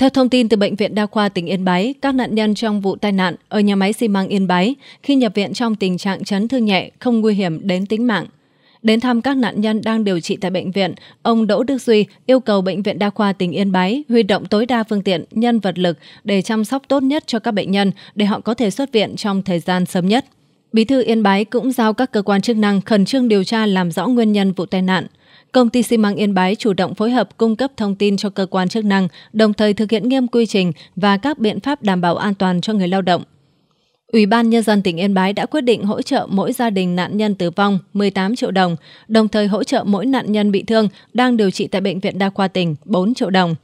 Theo thông tin từ Bệnh viện Đa khoa tỉnh Yên Bái, các nạn nhân trong vụ tai nạn ở nhà máy xi măng Yên Bái khi nhập viện trong tình trạng chấn thương nhẹ không nguy hiểm đến tính mạng. Đến thăm các nạn nhân đang điều trị tại bệnh viện, ông Đỗ Đức Duy yêu cầu Bệnh viện Đa khoa tỉnh Yên Bái huy động tối đa phương tiện, nhân vật lực để chăm sóc tốt nhất cho các bệnh nhân để họ có thể xuất viện trong thời gian sớm nhất. Bí thư Yên Bái cũng giao các cơ quan chức năng khẩn trương điều tra làm rõ nguyên nhân vụ tai nạn, công ty xi măng Yên Bái chủ động phối hợp cung cấp thông tin cho cơ quan chức năng, đồng thời thực hiện nghiêm quy trình và các biện pháp đảm bảo an toàn cho người lao động. Ủy ban Nhân dân tỉnh Yên Bái đã quyết định hỗ trợ mỗi gia đình nạn nhân tử vong 18 triệu đồng, đồng thời hỗ trợ mỗi nạn nhân bị thương đang điều trị tại Bệnh viện Đa khoa tỉnh 4 triệu đồng.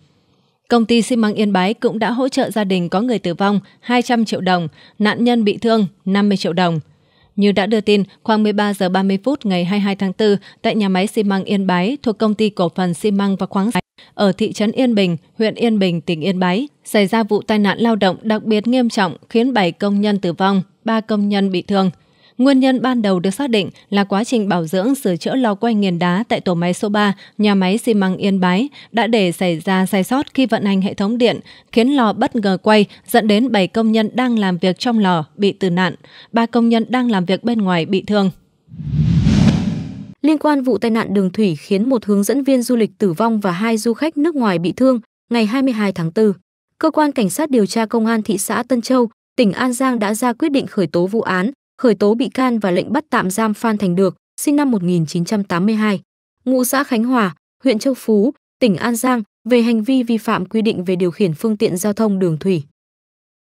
Công ty xi măng Yên Bái cũng đã hỗ trợ gia đình có người tử vong 200 triệu đồng, nạn nhân bị thương 50 triệu đồng – như đã đưa tin, khoảng 13 giờ 30 phút ngày 22 tháng 4, tại nhà máy xi măng Yên Bái thuộc công ty cổ phần xi măng và khoáng sản ở thị trấn Yên Bình, huyện Yên Bình, tỉnh Yên Bái, xảy ra vụ tai nạn lao động đặc biệt nghiêm trọng khiến 7 công nhân tử vong, 3 công nhân bị thương. Nguyên nhân ban đầu được xác định là quá trình bảo dưỡng sửa chữa lò quay nghiền đá tại tổ máy số 3, nhà máy xi măng Yên Bái đã để xảy ra sai sót khi vận hành hệ thống điện, khiến lò bất ngờ quay dẫn đến 7 công nhân đang làm việc trong lò bị tử nạn, 3 công nhân đang làm việc bên ngoài bị thương. Liên quan vụ tai nạn đường thủy khiến một hướng dẫn viên du lịch tử vong và hai du khách nước ngoài bị thương ngày 22 tháng 4, cơ quan cảnh sát điều tra công an thị xã Tân Châu, tỉnh An Giang đã ra quyết định khởi tố vụ án, khởi tố bị can và lệnh bắt tạm giam Phan Thành Được, sinh năm 1982, ngụ xã Khánh Hòa, huyện Châu Phú, tỉnh An Giang về hành vi vi phạm quy định về điều khiển phương tiện giao thông đường thủy.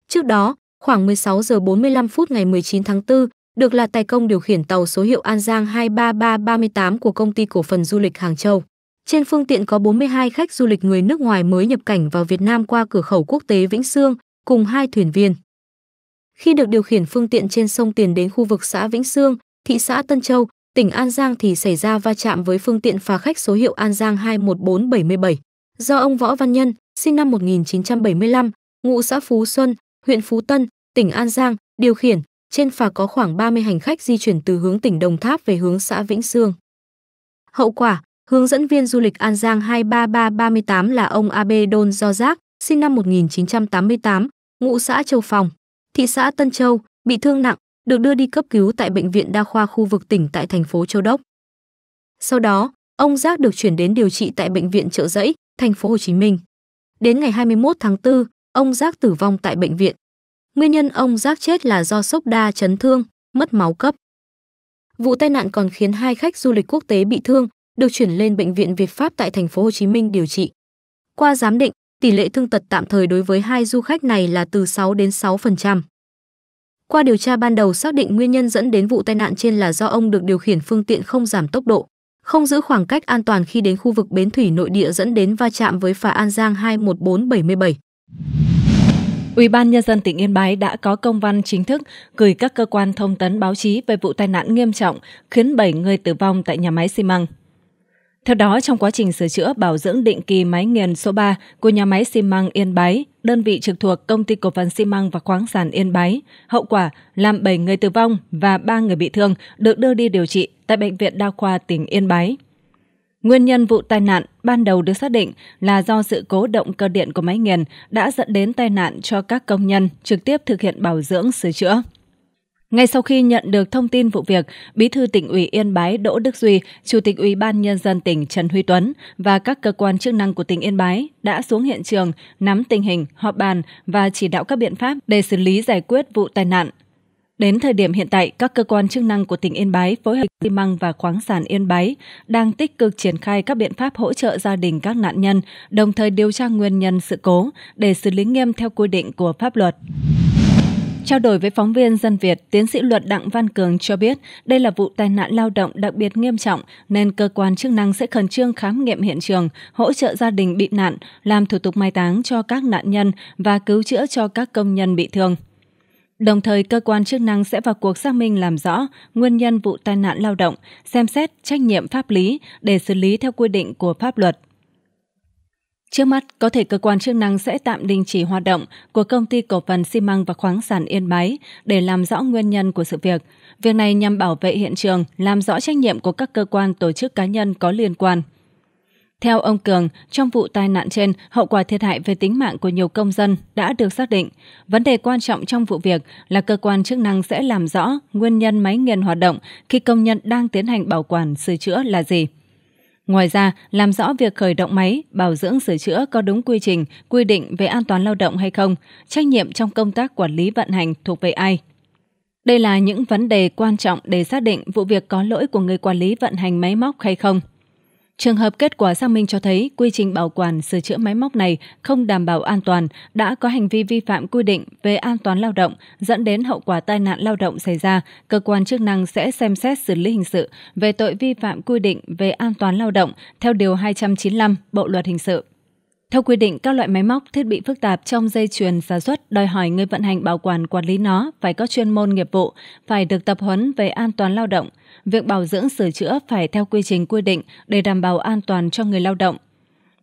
Trước đó, khoảng 16 giờ 45 phút ngày 19 tháng 4, được là tài công điều khiển tàu số hiệu An Giang 23338 của công ty cổ phần du lịch Hàng Châu. Trên phương tiện có 42 khách du lịch người nước ngoài mới nhập cảnh vào Việt Nam qua cửa khẩu quốc tế Vĩnh Sương cùng hai thuyền viên. Khi được điều khiển phương tiện trên sông Tiền đến khu vực xã Vĩnh Sương, thị xã Tân Châu, tỉnh An Giang thì xảy ra va chạm với phương tiện phà khách số hiệu An Giang 21477 do ông Võ Văn Nhân, sinh năm 1975, ngụ xã Phú Xuân, huyện Phú Tân, tỉnh An Giang, điều khiển. Trên phà có khoảng 30 hành khách di chuyển từ hướng tỉnh Đồng Tháp về hướng xã Vĩnh Sương. Hậu quả, hướng dẫn viên du lịch An Giang 23338 là ông AB Đôn Do Giác, sinh năm 1988, ngụ xã Châu Phòng, thị xã Tân Châu, bị thương nặng, được đưa đi cấp cứu tại bệnh viện đa khoa khu vực tỉnh tại thành phố Châu Đốc. Sau đó, ông Giác được chuyển đến điều trị tại bệnh viện Trợ giấy thành phố Hồ Chí Minh. Đến ngày 21 tháng 4, ông Giác tử vong tại bệnh viện. Nguyên nhân ông Giác chết là do sốc đa chấn thương, mất máu cấp. Vụ tai nạn còn khiến hai khách du lịch quốc tế bị thương, được chuyển lên bệnh viện Việt Pháp tại thành phố Hồ Chí Minh điều trị. Qua giám định, tỷ lệ thương tật tạm thời đối với hai du khách này là từ 6 đến 6%. Qua điều tra ban đầu xác định nguyên nhân dẫn đến vụ tai nạn trên là do ông được điều khiển phương tiện không giảm tốc độ, không giữ khoảng cách an toàn khi đến khu vực bến thủy nội địa dẫn đến va chạm với phà An Giang 21477. Ủy ban nhân dân tỉnh Yên Bái đã có công văn chính thức gửi các cơ quan thông tấn báo chí về vụ tai nạn nghiêm trọng khiến 7 người tử vong tại nhà máy xi măng. Theo đó, trong quá trình sửa chữa bảo dưỡng định kỳ máy nghiền số 3 của nhà máy xi măng Yên Bái, đơn vị trực thuộc Công ty Cổ phần xi măng và khoáng sản Yên Bái, hậu quả làm 7 người tử vong và 3 người bị thương được đưa đi điều trị tại Bệnh viện Đa khoa tỉnh Yên Bái. Nguyên nhân vụ tai nạn ban đầu được xác định là do sự cố động cơ điện của máy nghiền đã dẫn đến tai nạn cho các công nhân trực tiếp thực hiện bảo dưỡng sửa chữa. Ngay sau khi nhận được thông tin vụ việc, Bí thư tỉnh ủy Yên Bái Đỗ Đức Duy, Chủ tịch Ủy ban Nhân dân tỉnh Trần Huy Tuấn và các cơ quan chức năng của tỉnh Yên Bái đã xuống hiện trường, nắm tình hình, họp bàn và chỉ đạo các biện pháp để xử lý giải quyết vụ tai nạn. Đến thời điểm hiện tại, các cơ quan chức năng của tỉnh Yên Bái phối hợp xi măng và khoáng sản Yên Bái đang tích cực triển khai các biện pháp hỗ trợ gia đình các nạn nhân, đồng thời điều tra nguyên nhân sự cố để xử lý nghiêm theo quy định của pháp luật. Trao đổi với phóng viên Dân Việt, tiến sĩ luật Đặng Văn Cường cho biết đây là vụ tai nạn lao động đặc biệt nghiêm trọng nên cơ quan chức năng sẽ khẩn trương khám nghiệm hiện trường, hỗ trợ gia đình bị nạn, làm thủ tục mai táng cho các nạn nhân và cứu chữa cho các công nhân bị thương. Đồng thời, cơ quan chức năng sẽ vào cuộc xác minh làm rõ nguyên nhân vụ tai nạn lao động, xem xét trách nhiệm pháp lý để xử lý theo quy định của pháp luật. Trước mắt, có thể cơ quan chức năng sẽ tạm đình chỉ hoạt động của công ty cổ phần xi măng và khoáng sản Yên Bái để làm rõ nguyên nhân của sự việc. Việc này nhằm bảo vệ hiện trường, làm rõ trách nhiệm của các cơ quan tổ chức cá nhân có liên quan. Theo ông Cường, trong vụ tai nạn trên, hậu quả thiệt hại về tính mạng của nhiều công dân đã được xác định. Vấn đề quan trọng trong vụ việc là cơ quan chức năng sẽ làm rõ nguyên nhân máy nghiền hoạt động khi công nhân đang tiến hành bảo quản sửa chữa là gì. Ngoài ra, làm rõ việc khởi động máy, bảo dưỡng sửa chữa có đúng quy trình, quy định về an toàn lao động hay không, trách nhiệm trong công tác quản lý vận hành thuộc về ai. Đây là những vấn đề quan trọng để xác định vụ việc có lỗi của người quản lý vận hành máy móc hay không. Trường hợp kết quả xác minh cho thấy quy trình bảo quản sửa chữa máy móc này không đảm bảo an toàn, đã có hành vi vi phạm quy định về an toàn lao động, dẫn đến hậu quả tai nạn lao động xảy ra, cơ quan chức năng sẽ xem xét xử lý hình sự về tội vi phạm quy định về an toàn lao động theo Điều 295 Bộ Luật Hình sự. Theo quy định, các loại máy móc, thiết bị phức tạp trong dây chuyền sản xuất đòi hỏi người vận hành bảo quản quản lý nó phải có chuyên môn nghiệp vụ, phải được tập huấn về an toàn lao động – việc bảo dưỡng sửa chữa phải theo quy trình quy định để đảm bảo an toàn cho người lao động.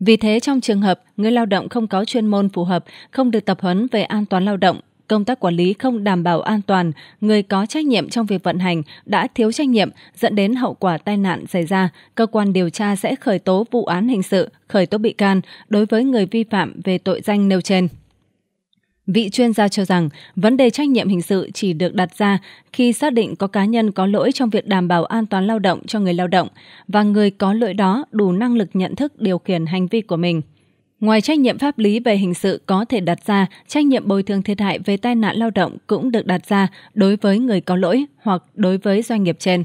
Vì thế trong trường hợp người lao động không có chuyên môn phù hợp, không được tập huấn về an toàn lao động, công tác quản lý không đảm bảo an toàn, người có trách nhiệm trong việc vận hành đã thiếu trách nhiệm dẫn đến hậu quả tai nạn xảy ra, cơ quan điều tra sẽ khởi tố vụ án hình sự, khởi tố bị can đối với người vi phạm về tội danh nêu trên. Vị chuyên gia cho rằng vấn đề trách nhiệm hình sự chỉ được đặt ra khi xác định có cá nhân có lỗi trong việc đảm bảo an toàn lao động cho người lao động và người có lỗi đó đủ năng lực nhận thức điều khiển hành vi của mình. Ngoài trách nhiệm pháp lý về hình sự có thể đặt ra, trách nhiệm bồi thường thiệt hại về tai nạn lao động cũng được đặt ra đối với người có lỗi hoặc đối với doanh nghiệp trên.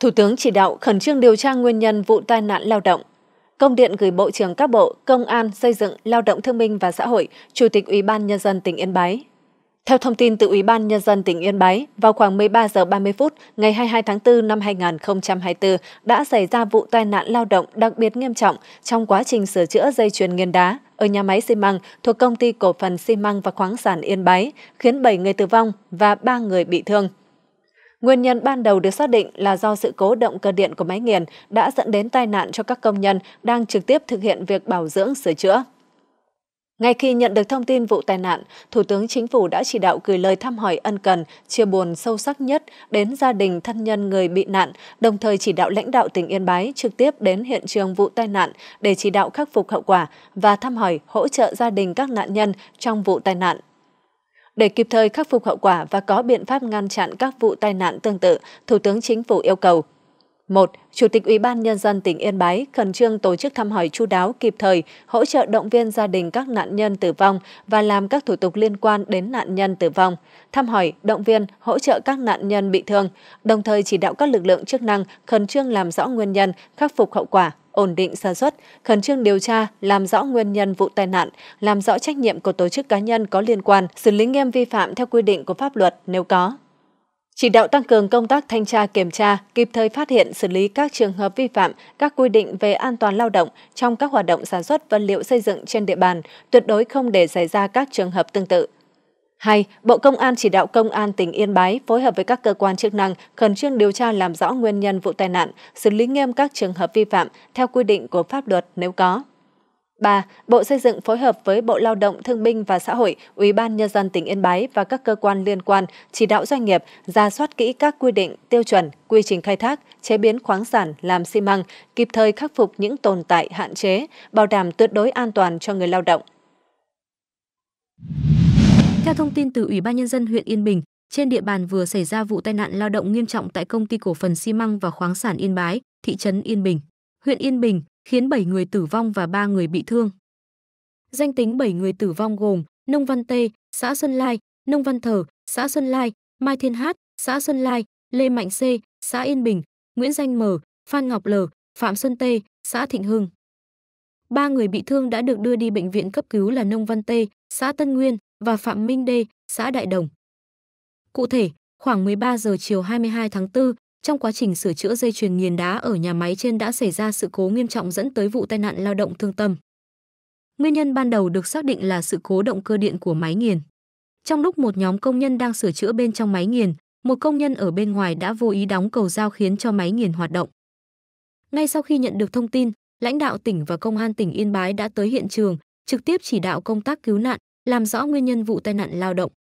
Thủ tướng chỉ đạo khẩn trương điều tra nguyên nhân vụ tai nạn lao động công điện gửi Bộ trưởng các bộ Công an, Xây dựng, Lao động Thương minh và Xã hội, Chủ tịch Ủy ban nhân dân tỉnh Yên Bái. Theo thông tin từ Ủy ban Nhân dân tỉnh Yên Bái, vào khoảng 13 giờ 30 phút ngày 22 tháng 4 năm 2024 đã xảy ra vụ tai nạn lao động đặc biệt nghiêm trọng trong quá trình sửa chữa dây chuyền nghiền đá ở nhà máy xi măng thuộc công ty cổ phần xi măng và khoáng sản Yên Bái, khiến 7 người tử vong và 3 người bị thương. Nguyên nhân ban đầu được xác định là do sự cố động cơ điện của máy nghiền đã dẫn đến tai nạn cho các công nhân đang trực tiếp thực hiện việc bảo dưỡng sửa chữa. Ngay khi nhận được thông tin vụ tai nạn, Thủ tướng Chính phủ đã chỉ đạo gửi lời thăm hỏi ân cần, chia buồn sâu sắc nhất đến gia đình thân nhân người bị nạn, đồng thời chỉ đạo lãnh đạo tỉnh Yên Bái trực tiếp đến hiện trường vụ tai nạn để chỉ đạo khắc phục hậu quả và thăm hỏi hỗ trợ gia đình các nạn nhân trong vụ tai nạn để kịp thời khắc phục hậu quả và có biện pháp ngăn chặn các vụ tai nạn tương tự, Thủ tướng Chính phủ yêu cầu 1. Chủ tịch Ủy ban Nhân dân tỉnh Yên Bái khẩn trương tổ chức thăm hỏi chú đáo kịp thời, hỗ trợ động viên gia đình các nạn nhân tử vong và làm các thủ tục liên quan đến nạn nhân tử vong, thăm hỏi, động viên, hỗ trợ các nạn nhân bị thương, đồng thời chỉ đạo các lực lượng chức năng khẩn trương làm rõ nguyên nhân, khắc phục hậu quả ổn định sản xuất, khẩn trương điều tra, làm rõ nguyên nhân vụ tai nạn, làm rõ trách nhiệm của tổ chức cá nhân có liên quan, xử lý nghiêm vi phạm theo quy định của pháp luật nếu có. Chỉ đạo tăng cường công tác thanh tra kiểm tra, kịp thời phát hiện xử lý các trường hợp vi phạm các quy định về an toàn lao động trong các hoạt động sản xuất vật liệu xây dựng trên địa bàn, tuyệt đối không để xảy ra các trường hợp tương tự. 2. Bộ Công an chỉ đạo Công an tỉnh Yên Bái phối hợp với các cơ quan chức năng khẩn trương điều tra làm rõ nguyên nhân vụ tai nạn, xử lý nghiêm các trường hợp vi phạm theo quy định của pháp luật nếu có. 3. Bộ Xây dựng phối hợp với Bộ Lao động Thương binh và Xã hội, Ủy ban Nhân dân tỉnh Yên Bái và các cơ quan liên quan chỉ đạo doanh nghiệp ra soát kỹ các quy định, tiêu chuẩn, quy trình khai thác, chế biến khoáng sản làm xi măng, kịp thời khắc phục những tồn tại hạn chế, bảo đảm tuyệt đối an toàn cho người lao động. Theo thông tin từ Ủy ban nhân dân huyện Yên Bình, trên địa bàn vừa xảy ra vụ tai nạn lao động nghiêm trọng tại công ty cổ phần xi măng và khoáng sản Yên Bái, thị trấn Yên Bình, huyện Yên Bình, khiến 7 người tử vong và 3 người bị thương. Danh tính 7 người tử vong gồm Nông Văn Tê, xã Xuân Lai, Nông Văn Thở, xã Xuân Lai, Mai Thiên Hát, xã Xuân Lai, Lê Mạnh C, xã Yên Bình, Nguyễn Danh Mở, Phan Ngọc Lờ, Phạm Xuân Tê, xã Thịnh Hưng. Ba người bị thương đã được đưa đi bệnh viện cấp cứu là Nông Văn Tê, xã Tân Nguyên, và Phạm Minh Đê, xã Đại Đồng. Cụ thể, khoảng 13 giờ chiều 22 tháng 4, trong quá trình sửa chữa dây chuyền nghiền đá ở nhà máy trên đã xảy ra sự cố nghiêm trọng dẫn tới vụ tai nạn lao động thương tâm. Nguyên nhân ban đầu được xác định là sự cố động cơ điện của máy nghiền. Trong lúc một nhóm công nhân đang sửa chữa bên trong máy nghiền, một công nhân ở bên ngoài đã vô ý đóng cầu dao khiến cho máy nghiền hoạt động. Ngay sau khi nhận được thông tin, lãnh đạo tỉnh và công an tỉnh Yên Bái đã tới hiện trường, trực tiếp chỉ đạo công tác cứu nạn, làm rõ nguyên nhân vụ tai nạn lao động.